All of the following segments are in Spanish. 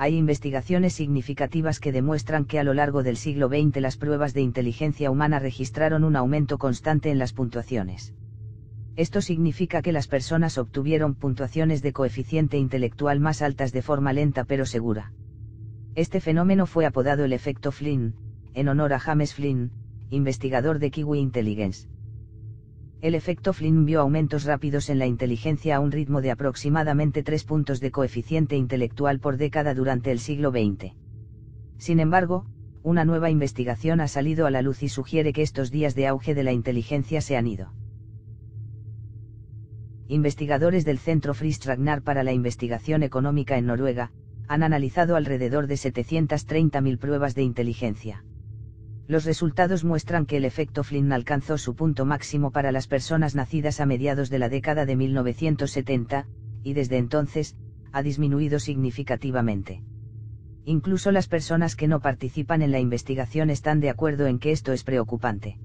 hay investigaciones significativas que demuestran que a lo largo del siglo XX las pruebas de inteligencia humana registraron un aumento constante en las puntuaciones. Esto significa que las personas obtuvieron puntuaciones de coeficiente intelectual más altas de forma lenta pero segura. Este fenómeno fue apodado el efecto Flynn, en honor a James Flynn, investigador de Kiwi Intelligence el efecto Flynn vio aumentos rápidos en la inteligencia a un ritmo de aproximadamente tres puntos de coeficiente intelectual por década durante el siglo XX. Sin embargo, una nueva investigación ha salido a la luz y sugiere que estos días de auge de la inteligencia se han ido. Investigadores del Centro Fritz Ragnar para la Investigación Económica en Noruega han analizado alrededor de 730.000 pruebas de inteligencia los resultados muestran que el efecto Flynn alcanzó su punto máximo para las personas nacidas a mediados de la década de 1970, y desde entonces, ha disminuido significativamente. Incluso las personas que no participan en la investigación están de acuerdo en que esto es preocupante.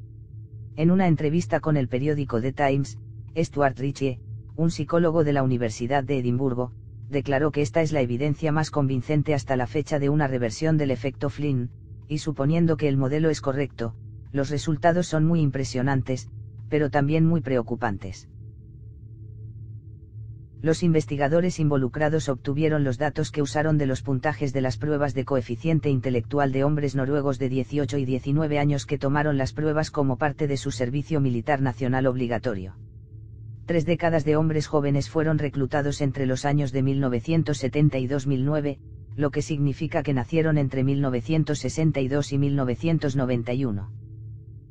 En una entrevista con el periódico The Times, Stuart Ritchie, un psicólogo de la Universidad de Edimburgo, declaró que esta es la evidencia más convincente hasta la fecha de una reversión del efecto Flynn, y suponiendo que el modelo es correcto, los resultados son muy impresionantes, pero también muy preocupantes. Los investigadores involucrados obtuvieron los datos que usaron de los puntajes de las pruebas de coeficiente intelectual de hombres noruegos de 18 y 19 años que tomaron las pruebas como parte de su servicio militar nacional obligatorio. Tres décadas de hombres jóvenes fueron reclutados entre los años de 1970 y 2009 lo que significa que nacieron entre 1962 y 1991.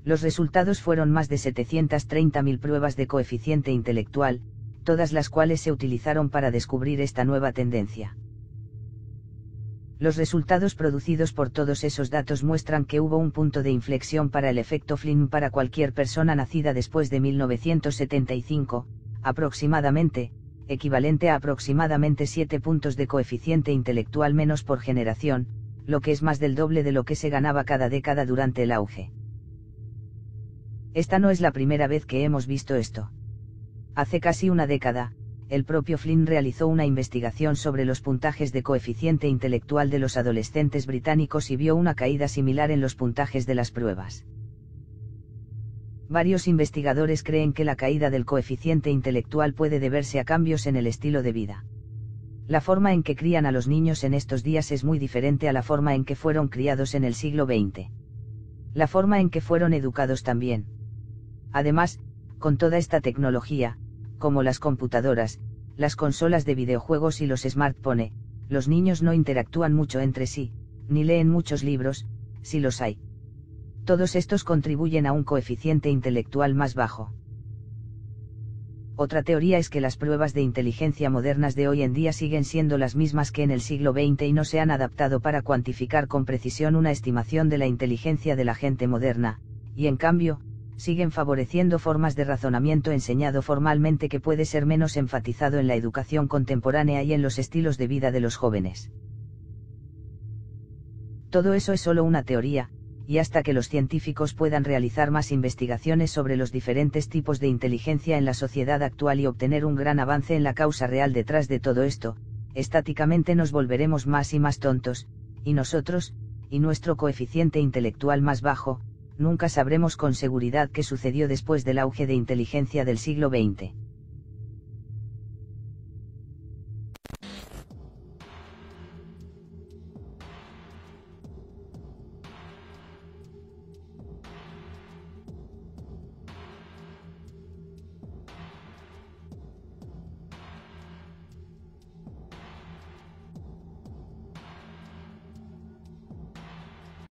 Los resultados fueron más de 730.000 pruebas de coeficiente intelectual, todas las cuales se utilizaron para descubrir esta nueva tendencia. Los resultados producidos por todos esos datos muestran que hubo un punto de inflexión para el efecto Flynn para cualquier persona nacida después de 1975, aproximadamente, equivalente a aproximadamente 7 puntos de coeficiente intelectual menos por generación, lo que es más del doble de lo que se ganaba cada década durante el auge. Esta no es la primera vez que hemos visto esto. Hace casi una década, el propio Flynn realizó una investigación sobre los puntajes de coeficiente intelectual de los adolescentes británicos y vio una caída similar en los puntajes de las pruebas varios investigadores creen que la caída del coeficiente intelectual puede deberse a cambios en el estilo de vida. La forma en que crían a los niños en estos días es muy diferente a la forma en que fueron criados en el siglo XX. La forma en que fueron educados también. Además, con toda esta tecnología, como las computadoras, las consolas de videojuegos y los smartphones, los niños no interactúan mucho entre sí, ni leen muchos libros, si los hay todos estos contribuyen a un coeficiente intelectual más bajo. Otra teoría es que las pruebas de inteligencia modernas de hoy en día siguen siendo las mismas que en el siglo XX y no se han adaptado para cuantificar con precisión una estimación de la inteligencia de la gente moderna, y en cambio, siguen favoreciendo formas de razonamiento enseñado formalmente que puede ser menos enfatizado en la educación contemporánea y en los estilos de vida de los jóvenes. Todo eso es solo una teoría, y hasta que los científicos puedan realizar más investigaciones sobre los diferentes tipos de inteligencia en la sociedad actual y obtener un gran avance en la causa real detrás de todo esto, estáticamente nos volveremos más y más tontos, y nosotros, y nuestro coeficiente intelectual más bajo, nunca sabremos con seguridad qué sucedió después del auge de inteligencia del siglo XX.